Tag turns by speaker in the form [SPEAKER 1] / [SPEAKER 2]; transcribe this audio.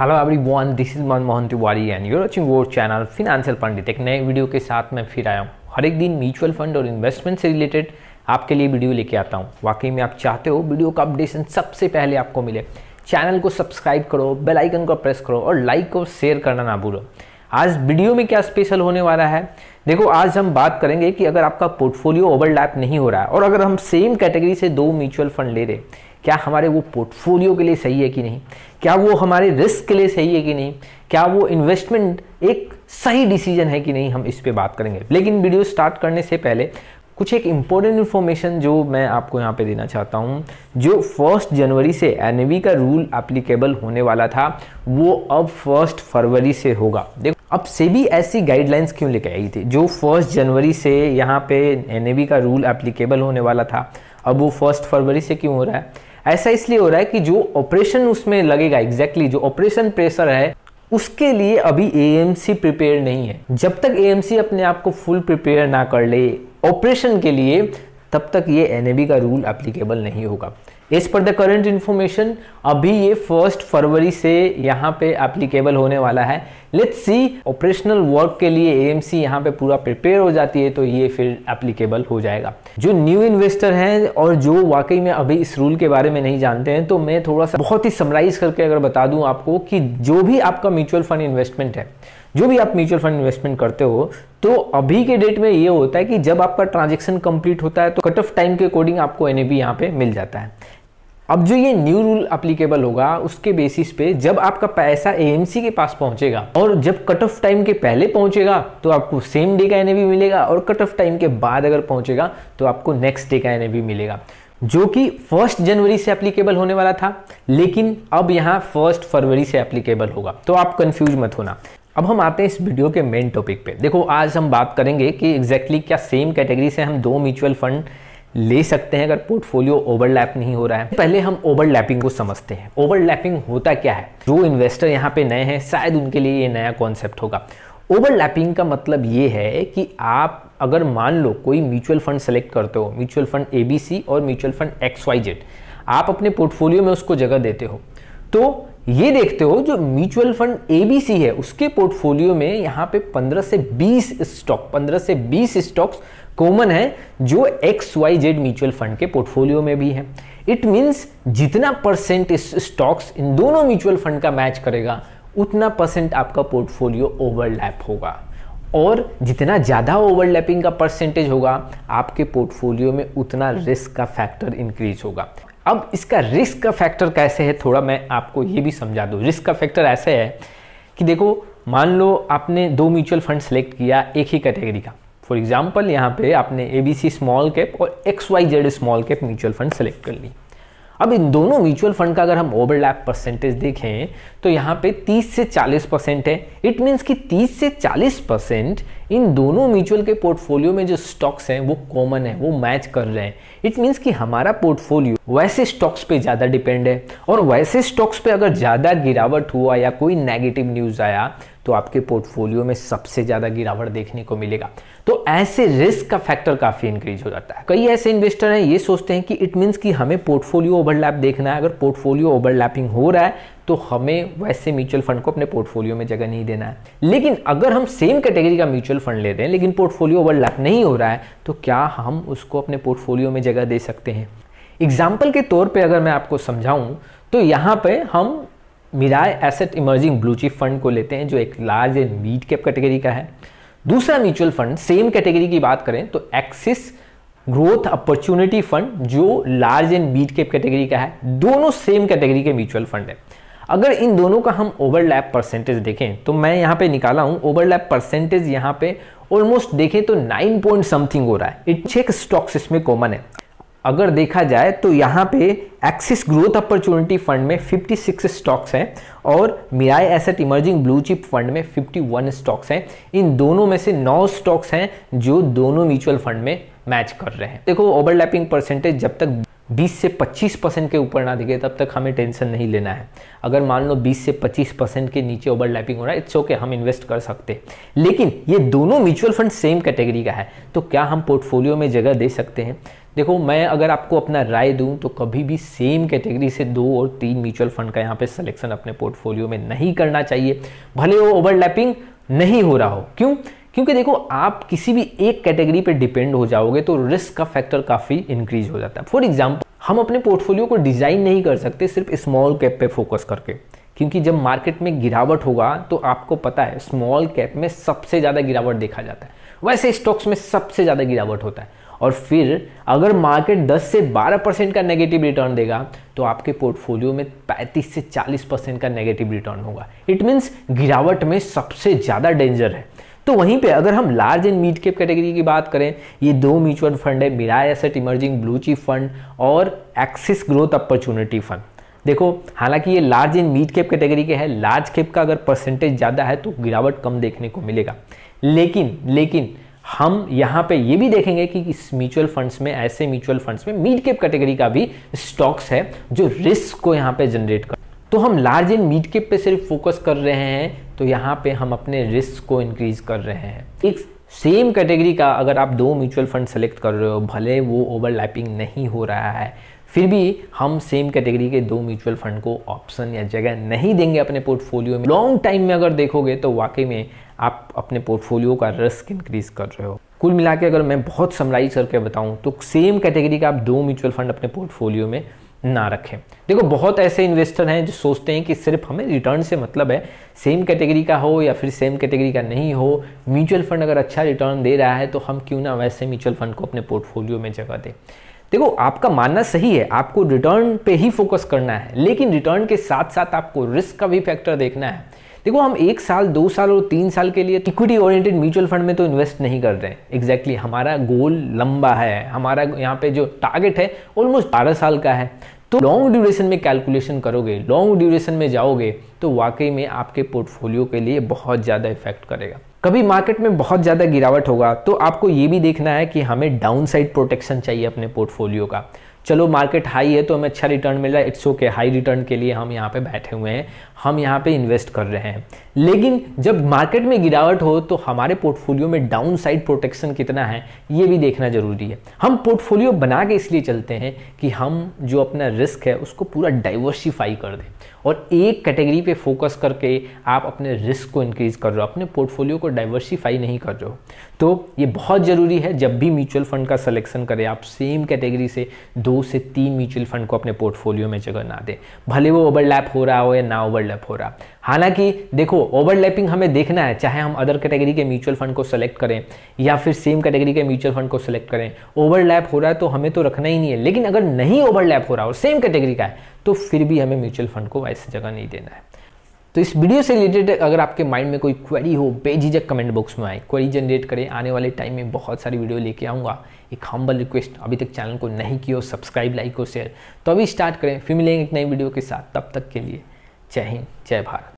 [SPEAKER 1] hello everyone this is Man Mohan Tiwari and you're watching our channel financial Pandit एक नए video के साथ मैं फिर आया हूँ हर एक दिन म्यूचुअल फंड और इन्वेस्टमेंट से रिलेटेड आपके लिए वीडियो लेके आता हूँ वाकई में आप चाहते हो वीडियो का अपडेशन सबसे पहले आपको मिले चैनल को सब्सक्राइब करो बेलाइकन को प्रेस करो और लाइक और शेयर करना ना भूलो आज वीडियो में क्या स्पेशल होने वाला है देखो आज हम बात करेंगे कि अगर आपका पोर्टफोलियो ओवरलैप नहीं हो रहा है और अगर हम सेम कैटेगरी से दो म्यूचुअल फंड ले रहे क्या हमारे वो पोर्टफोलियो के लिए सही है कि नहीं क्या वो हमारे रिस्क के लिए सही है कि नहीं क्या वो इन्वेस्टमेंट एक सही डिसीजन है कि नहीं हम इस पर बात करेंगे लेकिन वीडियो स्टार्ट करने से पहले कुछ एक इम्पोर्टेंट इन्फॉर्मेशन जो मैं आपको यहाँ पे देना चाहता हूँ जो फर्स्ट जनवरी से एन का रूल एप्लीकेबल होने वाला था वो अब फर्स्ट फरवरी से होगा देखो अब सेबी ऐसी गाइडलाइंस क्यों लेके आई थी जो फर्स्ट जनवरी से यहाँ पे एन का रूल एप्लीकेबल होने वाला था अब वो फर्स्ट फरवरी से क्यों हो रहा है ऐसा इसलिए हो रहा है कि जो ऑपरेशन उसमें लगेगा एग्जैक्टली exactly, जो ऑपरेशन प्रेशर है उसके लिए अभी एएमसी प्रिपेयर नहीं है जब तक एएमसी अपने आप को फुल प्रिपेयर ना कर ले ऑपरेशन के लिए तब तक ये एन का रूल एप्लीकेबल नहीं होगा as per the current information अभी ये फर्स्ट फरवरी से यहाँ पे एप्लीकेबल होने वाला है लेट्स सी ऑपरेशनल वर्क के लिए सी यहाँ पे पूरा प्रिपेयर हो जाती है तो ये फिर एप्लीकेबल हो जाएगा जो न्यू इन्वेस्टर हैं और जो वाकई में अभी इस रूल के बारे में नहीं जानते हैं तो मैं थोड़ा सा बहुत ही समराइज करके अगर बता दूं आपको कि जो भी आपका म्यूचुअल फंड इन्वेस्टमेंट है जो भी आप म्यूचुअल फंड इन्वेस्टमेंट करते हो तो अभी के डेट में ये होता है कि जब आपका ट्रांजेक्शन कंप्लीट होता है तो कट ऑफ टाइम के अकॉर्डिंग आपको एन यहाँ पे मिल जाता है अब जो ये न्यू रूल अप्लीकेबल होगा उसके बेसिस पे जब आपका पैसा एएमसी के पास पहुंचेगा और जब कट ऑफ टाइम के पहले पहुंचेगा तो आपको सेम डे का एनएबी मिलेगा और कट ऑफ टाइम के बाद अगर पहुंचेगा तो आपको नेक्स्ट डे का एनएबी मिलेगा जो कि फर्स्ट जनवरी से एप्लीकेबल होने वाला था लेकिन अब यहाँ फर्स्ट फरवरी से एप्लीकेबल होगा तो आप कंफ्यूज मत होना अब हम आते हैं इस वीडियो के मेन टॉपिक पे देखो आज हम बात करेंगे कि एग्जैक्टली exactly क्या सेम कैटेगरी से हम दो म्यूचुअल फंड ले सकते हैं अगर पोर्टफोलियो ओवरलैप नहीं हो रहा है पहले हम ओवरलैपिंग को समझते हैं ओवरलैपिंग होता क्या है जो इन्वेस्टर यहाँ पे नए हैं शायद उनके लिए ये नया कॉन्सेप्ट होगा ओवरलैपिंग का मतलब ये है कि आप अगर मान लो कोई म्यूचुअल फंड सेलेक्ट करते हो म्यूचुअल फंड ए और mutual fund X Y Z आप अपने पोर्टफोलियो में उसको जगह देते हो तो ये देखते हो जो म्यूचुअल फंड ए है उसके पोर्टफोलियो में यहाँ पे 15 से 20 स्टॉक 15 से 20 स्टॉक्स कॉमन है जो X Y Z mutual fund के पोर्टफोलियो में भी है इट मीन्स जितना परसेंट इस स्टॉक्स इन दोनों म्यूचुअल फंड का मैच करेगा उतना परसेंट आपका पोर्टफोलियो ओवरलैप होगा और जितना ज़्यादा ओवरलैपिंग का परसेंटेज होगा आपके पोर्टफोलियो में उतना रिस्क का फैक्टर इंक्रीज होगा अब इसका रिस्क का फैक्टर कैसे है थोड़ा मैं आपको ये भी समझा दूँ रिस्क का फैक्टर ऐसे है कि देखो मान लो आपने दो म्यूचुअल फंड सेलेक्ट किया एक ही कैटेगरी का फॉर एग्जाम्पल यहाँ पे आपने A B C small cap और X Y Z small cap mutual fund select कर ली अब इन दोनों म्यूचुअल फंड का अगर हम ओवरलैप परसेंटेज देखें तो यहाँ पे 30 से 40 परसेंट है इट मीन्स कि 30 से 40 परसेंट इन दोनों म्यूचुअल के पोर्टफोलियो में जो स्टॉक्स हैं वो कॉमन है वो मैच कर रहे हैं इट मीन्स कि हमारा पोर्टफोलियो वैसे स्टॉक्स पे ज़्यादा डिपेंड है और वैसे स्टॉक्स पे अगर ज़्यादा गिरावट हुआ या कोई नेगेटिव न्यूज़ आया तो आपके पोर्टफोलियो में सबसे ज़्यादा गिरावट देखने को मिलेगा तो ऐसे रिस्क का फैक्टर काफ़ी इंक्रीज हो जाता है कई ऐसे इन्वेस्टर हैं ये सोचते हैं कि इट मीन्स कि हमें पोर्टफोलियो ओवरलैप देखना है अगर पोर्टफोलियो ओवरलैपिंग हो रहा है तो हमें वैसे म्यूचुअल फंड को अपने पोर्टफोलियो में जगह नहीं देना है लेकिन अगर हम सेम कैटेगरी का म्यूचुअल फंड लेते हैं लेकिन पोर्टफोलियो ओवरलैप नहीं हो रहा है तो क्या हम उसको अपने पोर्टफोलियो में जगह दे सकते हैं एग्जाम्पल के तौर पर अगर मैं आपको समझाऊं तो यहां पे हम Mirae asset emerging blue chip fund को लेते हैं जो एक large and mid cap category का है दूसरा म्यूचुअल फंड सेम कैटेगरी की बात करें तो एक्सिस ग्रोथ अपॉर्चुनिटी फंड जो large and mid cap category का है दोनों सेम कैटेगरी के म्यूचुअल फंड है अगर इन दोनों का हम ओवरलैप परसेंटेज देखें तो मैं यहाँ पे निकाला हूँ ओवरलैप परसेंटेज यहाँ पे ऑलमोस्ट देखें तो नाइन पॉइंट समथिंग हो रहा है इट चेक स्टॉक्स इसमें कॉमन है अगर देखा जाए तो यहाँ पे एक्सिस ग्रोथ अपॉर्चुनिटी फंड में 56 स्टॉक्स हैं और Mirae asset emerging blue chip fund में 51 स्टॉक्स हैं इन दोनों में से नौ स्टॉक्स हैं जो दोनों म्यूचुअल फंड में मैच कर रहे हैं देखो ओवरलैपिंग परसेंटेज जब तक 20 से 25 परसेंट के ऊपर ना दिखे तब तक हमें टेंशन नहीं लेना है अगर मान लो 20 से 25 परसेंट के नीचे ओवरलैपिंग हो रहा है इट्स ओके हम इन्वेस्ट कर सकते हैं लेकिन ये दोनों म्यूचुअल फंड सेम कैटेगरी का है तो क्या हम पोर्टफोलियो में जगह दे सकते हैं देखो मैं अगर आपको अपना राय दूं तो कभी भी सेम कैटेगरी से दो और तीन म्यूचुअल फंड का यहाँ पे सिलेक्शन अपने पोर्टफोलियो में नहीं करना चाहिए भले वो ओवरलैपिंग नहीं हो रहा हो क्यों क्योंकि देखो आप किसी भी एक कैटेगरी पे डिपेंड हो जाओगे तो रिस्क का फैक्टर काफ़ी इंक्रीज हो जाता है फॉर एग्जाम्पल हम अपने पोर्टफोलियो को डिज़ाइन नहीं कर सकते सिर्फ स्मॉल कैप पे फोकस करके क्योंकि जब मार्केट में गिरावट होगा तो आपको पता है स्मॉल कैप में सबसे ज़्यादा गिरावट देखा जाता है वैसे स्टॉक्स में सबसे ज़्यादा गिरावट होता है और फिर अगर मार्केट 10 से 12 परसेंट का नेगेटिव रिटर्न देगा तो आपके पोर्टफोलियो में 35 से 40 परसेंट का नेगेटिव रिटर्न होगा इट मीन्स गिरावट में सबसे ज़्यादा डेंजर है तो वहीं पे अगर हम large and mid cap category की बात करें ये दो म्यूचुअल फंड है Mirae asset emerging blue chip fund और एक्सिस ग्रोथ अपॉर्चुनिटी फंड देखो हालांकि ये large and mid cap category के है लार्ज कैप का अगर परसेंटेज ज़्यादा है तो गिरावट कम देखने को मिलेगा लेकिन लेकिन हम यहां पे ये भी देखेंगे कि इस म्यूचुअल फंड्स में ऐसे म्यूचुअल फंड्स में मिड कैप कैटेगरी का भी स्टॉक्स है जो रिस्क को यहां पे जनरेट कर तो हम लार्ज एंड मिड कैप पे सिर्फ फोकस कर रहे हैं तो यहां पे हम अपने रिस्क को इंक्रीज कर रहे हैं एक सेम कैटेगरी का अगर आप दो म्यूचुअल फंड सेलेक्ट कर रहे हो भले वो ओवरलैपिंग नहीं हो रहा है फिर भी हम सेम कैटेगरी के दो म्यूचुअल फंड को ऑप्शन या जगह नहीं देंगे अपने पोर्टफोलियो में लॉन्ग टाइम में अगर देखोगे तो वाकई में आप अपने पोर्टफोलियो का रिस्क इंक्रीज कर रहे हो कुल मिला अगर मैं बहुत समराइज करके बताऊं तो सेम कैटेगरी का आप दो म्यूचुअल फंड अपने पोर्टफोलियो में ना रखें देखो बहुत ऐसे इन्वेस्टर हैं जो सोचते हैं कि सिर्फ हमें रिटर्न से मतलब है सेम कैटेगरी का हो या फिर सेम कैटेगरी का नहीं हो म्यूचुअल फंड अगर अच्छा रिटर्न दे रहा है तो हम क्यों ना वैसे म्यूचुअल फंड को अपने पोर्टफोलियो में जगह दें देखो आपका मानना सही है आपको रिटर्न पे ही फोकस करना है लेकिन रिटर्न के साथ साथ आपको रिस्क का भी फैक्टर देखना है देखो हम एक साल दो साल और तीन साल के लिए इक्विटी ओरिएंटेड म्यूचुअल फंड में तो इन्वेस्ट नहीं कर रहे हैं एग्जैक्टली exactly, हमारा गोल लंबा है हमारा यहाँ पे जो टारगेट है ऑलमोस्ट बारह साल का है तो लॉन्ग ड्यूरेशन में कैलकुलेशन करोगे लॉन्ग ड्यूरेशन में जाओगे तो वाकई में आपके पोर्टफोलियो के लिए बहुत ज़्यादा इफेक्ट करेगा कभी मार्केट में बहुत ज़्यादा गिरावट होगा तो आपको ये भी देखना है कि हमें डाउन साइड प्रोटेक्शन चाहिए अपने पोर्टफोलियो का चलो मार्केट हाई है तो हमें अच्छा रिटर्न मिल रहा है इट्स ओके हाई रिटर्न के लिए हम यहाँ पे बैठे हुए हैं हम यहाँ पे इन्वेस्ट कर रहे हैं लेकिन जब मार्केट में गिरावट हो तो हमारे पोर्टफोलियो में डाउन साइड प्रोटेक्शन कितना है ये भी देखना ज़रूरी है हम पोर्टफोलियो बना के इसलिए चलते हैं कि हम जो अपना रिस्क है उसको पूरा डाइवर्सिफाई कर दें और एक कैटेगरी पे फोकस करके आप अपने रिस्क को इंक्रीज़ कर रहे हो अपने पोर्टफोलियो को डाइवर्सिफाई नहीं कर रहे हो तो ये बहुत ज़रूरी है जब भी म्यूचुअल फंड का सिलेक्शन करें आप सेम कैटेगरी से दो से तीन म्यूचुअल फंड को अपने पोर्टफोलियो में जगह ना दें भले वो ओवरलैप हो रहा हो या ना ओवरलैप हो रहा हालांकि देखो ओवरलैपिंग हमें देखना है चाहे हम अदर कैटेगरी के म्यूचुअल फंड को सेलेक्ट करें या फिर सेम कैटेगरी के म्यूचुअल फंड को सेलेक्ट करें ओवरलैप हो रहा है तो हमें तो रखना ही नहीं है लेकिन अगर नहीं ओवरलैप हो रहा हो सेम कैटेगरी का है तो फिर भी हमें म्यूचुअल फंड को ऐसी जगह नहीं देना है तो इस वीडियो से रिलेटेड अगर आपके माइंड में कोई क्वेरी हो बेझिझक कमेंट बॉक्स में आए क्वेरी जनरेट करें आने वाले टाइम में बहुत सारी वीडियो लेके आऊँगा एक हम्बल रिक्वेस्ट अभी तक चैनल को नहीं किया हो सब्सक्राइब लाइक और शेयर तो अभी स्टार्ट करें फिर मिलेंगे एक नई वीडियो के साथ तब तक के लिए जय हिंद जय भारत